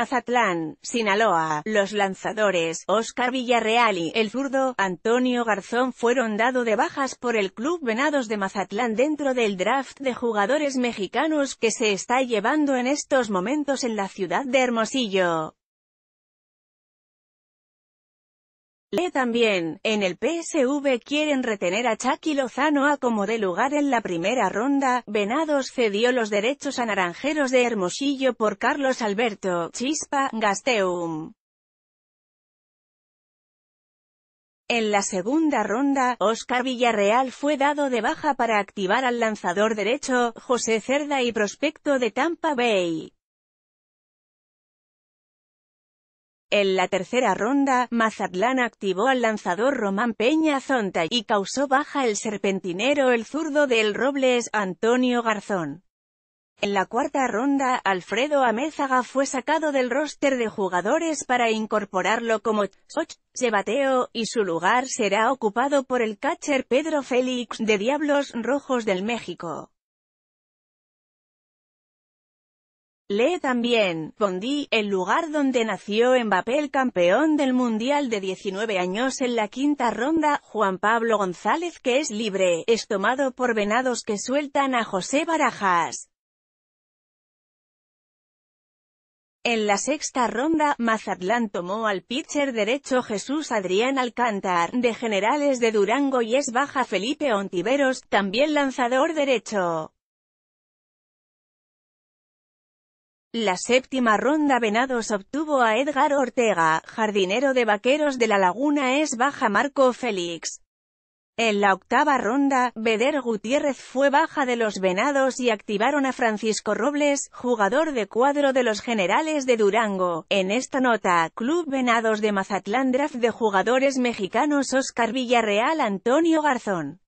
Mazatlán, Sinaloa, los lanzadores, Oscar Villarreal y el zurdo, Antonio Garzón fueron dado de bajas por el club Venados de Mazatlán dentro del draft de jugadores mexicanos que se está llevando en estos momentos en la ciudad de Hermosillo. Le también, en el PSV quieren retener a Chucky Lozano a como de lugar en la primera ronda, Venados cedió los derechos a Naranjeros de Hermosillo por Carlos Alberto, Chispa, Gasteum. En la segunda ronda, Oscar Villarreal fue dado de baja para activar al lanzador derecho, José Cerda y prospecto de Tampa Bay. En la tercera ronda, Mazatlán activó al lanzador Román Peña Zonta y causó baja el serpentinero el zurdo del Robles, Antonio Garzón. En la cuarta ronda, Alfredo Amézaga fue sacado del roster de jugadores para incorporarlo como Soch, Sebateo, y su lugar será ocupado por el catcher Pedro Félix de Diablos Rojos del México. Lee también, Pondí, el lugar donde nació Mbappé el campeón del Mundial de 19 años en la quinta ronda, Juan Pablo González que es libre, es tomado por venados que sueltan a José Barajas. En la sexta ronda, Mazatlán tomó al pitcher derecho Jesús Adrián Alcántar, de Generales de Durango y es baja Felipe Ontiveros, también lanzador derecho. La séptima ronda Venados obtuvo a Edgar Ortega, jardinero de Vaqueros de la Laguna es baja Marco Félix. En la octava ronda, Beder Gutiérrez fue baja de los Venados y activaron a Francisco Robles, jugador de cuadro de los Generales de Durango. En esta nota, Club Venados de Mazatlán Draft de jugadores mexicanos Oscar Villarreal Antonio Garzón.